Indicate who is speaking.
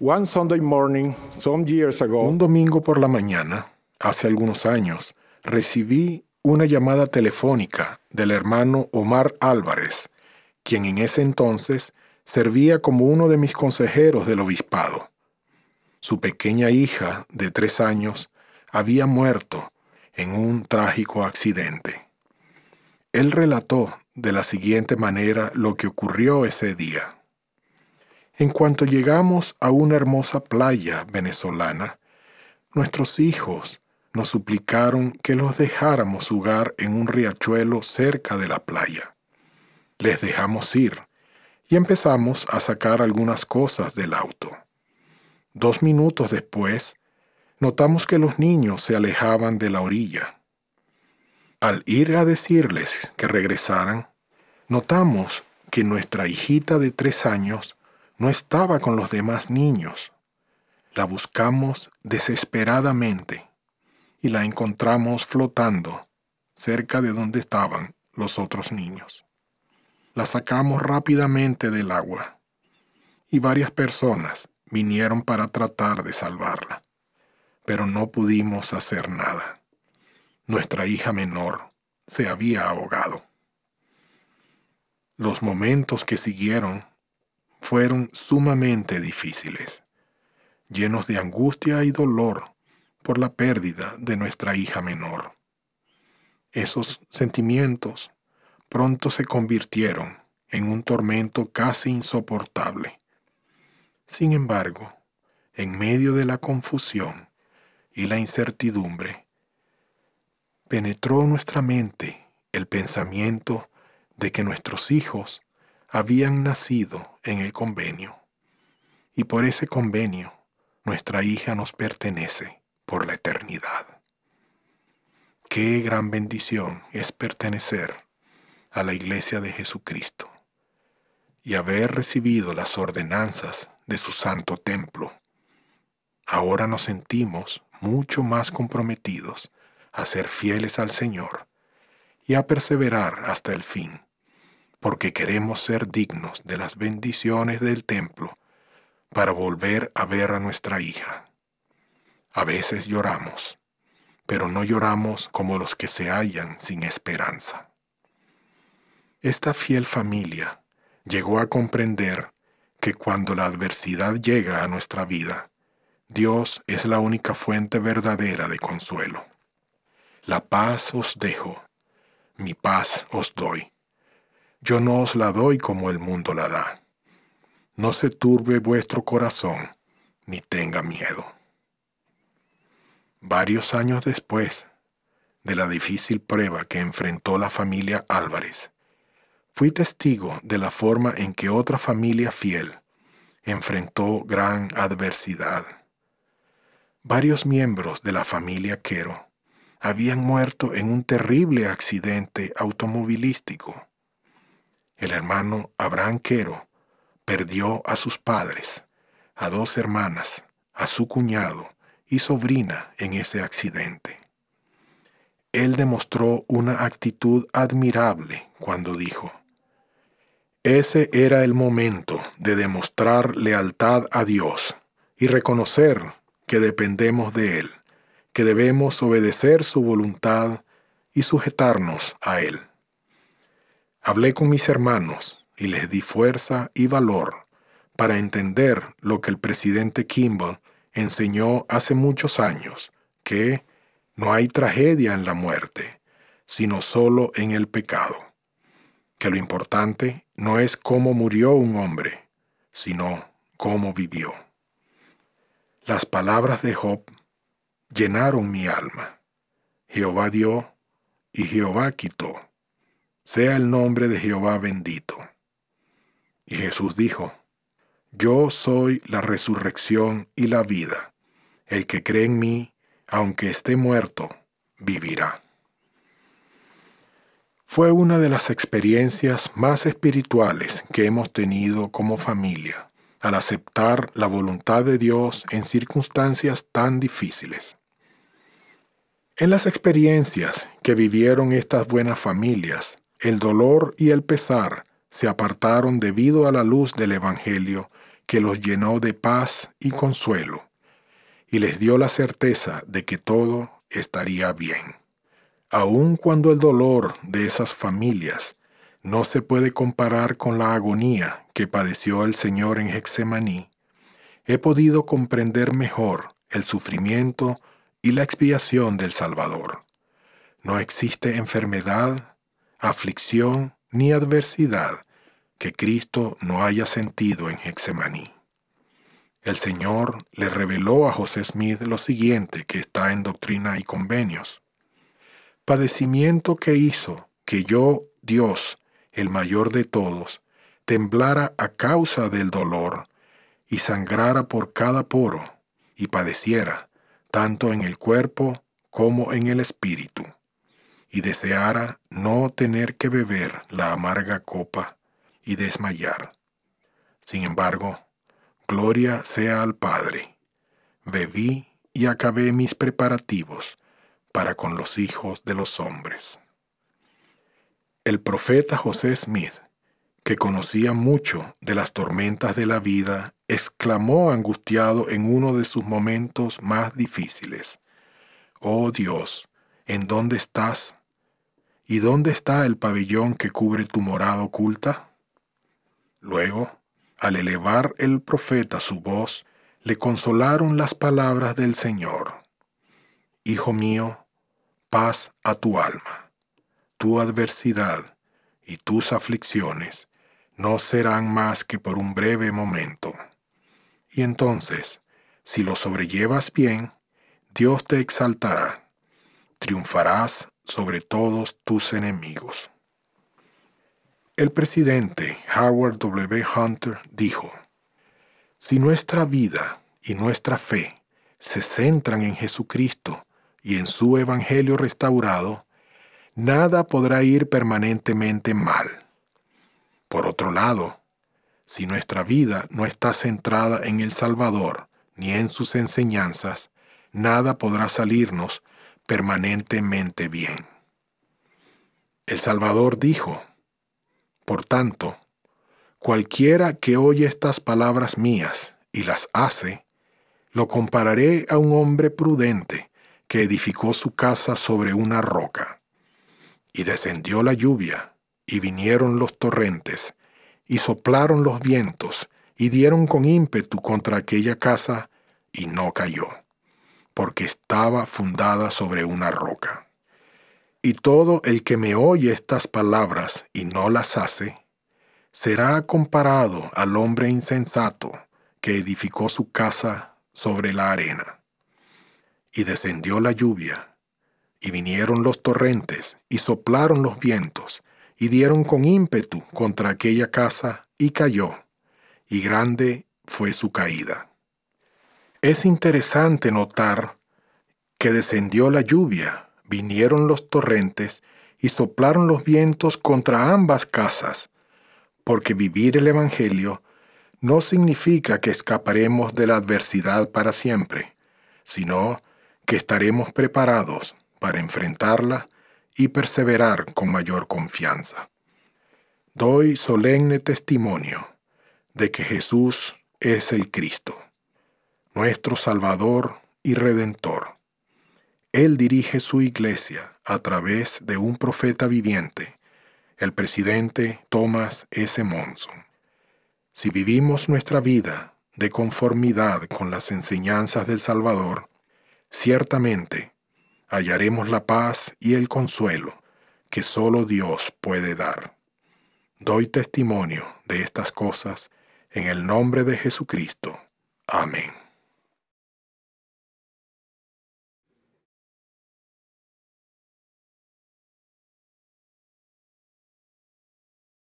Speaker 1: un domingo por la mañana, hace algunos años, recibí una llamada telefónica del hermano Omar Álvarez, quien en ese entonces servía como uno de mis consejeros del obispado. Su pequeña hija, de tres años, había muerto en un trágico accidente. Él relató de la siguiente manera lo que ocurrió ese día. En cuanto llegamos a una hermosa playa venezolana, nuestros hijos nos suplicaron que los dejáramos jugar en un riachuelo cerca de la playa. Les dejamos ir y empezamos a sacar algunas cosas del auto. Dos minutos después, notamos que los niños se alejaban de la orilla. Al ir a decirles que regresaran, notamos que nuestra hijita de tres años no estaba con los demás niños. La buscamos desesperadamente y la encontramos flotando cerca de donde estaban los otros niños. La sacamos rápidamente del agua y varias personas vinieron para tratar de salvarla, pero no pudimos hacer nada. Nuestra hija menor se había ahogado. Los momentos que siguieron fueron sumamente difíciles, llenos de angustia y dolor por la pérdida de nuestra hija menor. Esos sentimientos pronto se convirtieron en un tormento casi insoportable. Sin embargo, en medio de la confusión y la incertidumbre, penetró nuestra mente el pensamiento de que nuestros hijos habían nacido en el convenio. Y por ese convenio nuestra hija nos pertenece por la eternidad. Qué gran bendición es pertenecer a la iglesia de Jesucristo y haber recibido las ordenanzas de su santo templo. Ahora nos sentimos mucho más comprometidos a ser fieles al Señor y a perseverar hasta el fin porque queremos ser dignos de las bendiciones del templo para volver a ver a nuestra hija. A veces lloramos, pero no lloramos como los que se hallan sin esperanza. Esta fiel familia llegó a comprender que cuando la adversidad llega a nuestra vida, Dios es la única fuente verdadera de consuelo. La paz os dejo, mi paz os doy yo no os la doy como el mundo la da. No se turbe vuestro corazón, ni tenga miedo. Varios años después de la difícil prueba que enfrentó la familia Álvarez, fui testigo de la forma en que otra familia fiel enfrentó gran adversidad. Varios miembros de la familia Quero habían muerto en un terrible accidente automovilístico el hermano Abraham Quero perdió a sus padres, a dos hermanas, a su cuñado y sobrina en ese accidente. Él demostró una actitud admirable cuando dijo, ese era el momento de demostrar lealtad a Dios y reconocer que dependemos de Él, que debemos obedecer su voluntad y sujetarnos a Él. Hablé con mis hermanos y les di fuerza y valor para entender lo que el presidente Kimball enseñó hace muchos años, que no hay tragedia en la muerte, sino solo en el pecado, que lo importante no es cómo murió un hombre, sino cómo vivió. Las palabras de Job llenaron mi alma. Jehová dio y Jehová quitó sea el nombre de Jehová bendito. Y Jesús dijo, Yo soy la resurrección y la vida. El que cree en mí, aunque esté muerto, vivirá. Fue una de las experiencias más espirituales que hemos tenido como familia, al aceptar la voluntad de Dios en circunstancias tan difíciles. En las experiencias que vivieron estas buenas familias, el dolor y el pesar se apartaron debido a la luz del Evangelio, que los llenó de paz y consuelo, y les dio la certeza de que todo estaría bien. Aun cuando el dolor de esas familias no se puede comparar con la agonía que padeció el Señor en Hexemaní, he podido comprender mejor el sufrimiento y la expiación del Salvador. No existe enfermedad, aflicción ni adversidad que Cristo no haya sentido en Hexemaní. El Señor le reveló a José Smith lo siguiente que está en Doctrina y Convenios. Padecimiento que hizo que yo, Dios, el mayor de todos, temblara a causa del dolor y sangrara por cada poro y padeciera, tanto en el cuerpo como en el espíritu y deseara no tener que beber la amarga copa y desmayar. Sin embargo, gloria sea al Padre. Bebí y acabé mis preparativos para con los hijos de los hombres. El profeta José Smith, que conocía mucho de las tormentas de la vida, exclamó angustiado en uno de sus momentos más difíciles, Oh Dios, ¿en dónde estás? ¿Y dónde está el pabellón que cubre tu morada oculta? Luego, al elevar el profeta su voz, le consolaron las palabras del Señor. Hijo mío, paz a tu alma. Tu adversidad y tus aflicciones no serán más que por un breve momento. Y entonces, si lo sobrellevas bien, Dios te exaltará. Triunfarás sobre todos tus enemigos. El presidente Howard W. Hunter dijo, Si nuestra vida y nuestra fe se centran en Jesucristo y en su Evangelio restaurado, nada podrá ir permanentemente mal. Por otro lado, si nuestra vida no está centrada en el Salvador ni en sus enseñanzas, nada podrá salirnos permanentemente bien. El Salvador dijo, Por tanto, cualquiera que oye estas palabras mías y las hace, lo compararé a un hombre prudente que edificó su casa sobre una roca. Y descendió la lluvia, y vinieron los torrentes, y soplaron los vientos, y dieron con ímpetu contra aquella casa, y no cayó porque estaba fundada sobre una roca. Y todo el que me oye estas palabras y no las hace, será comparado al hombre insensato que edificó su casa sobre la arena. Y descendió la lluvia, y vinieron los torrentes, y soplaron los vientos, y dieron con ímpetu contra aquella casa, y cayó, y grande fue su caída. Es interesante notar que descendió la lluvia, vinieron los torrentes y soplaron los vientos contra ambas casas, porque vivir el Evangelio no significa que escaparemos de la adversidad para siempre, sino que estaremos preparados para enfrentarla y perseverar con mayor confianza. Doy solemne testimonio de que Jesús es el Cristo nuestro Salvador y Redentor. Él dirige su iglesia a través de un profeta viviente, el presidente Thomas S. Monson. Si vivimos nuestra vida de conformidad con las enseñanzas del Salvador, ciertamente hallaremos la paz y el consuelo que solo Dios puede dar. Doy testimonio de estas cosas en el nombre de Jesucristo. Amén.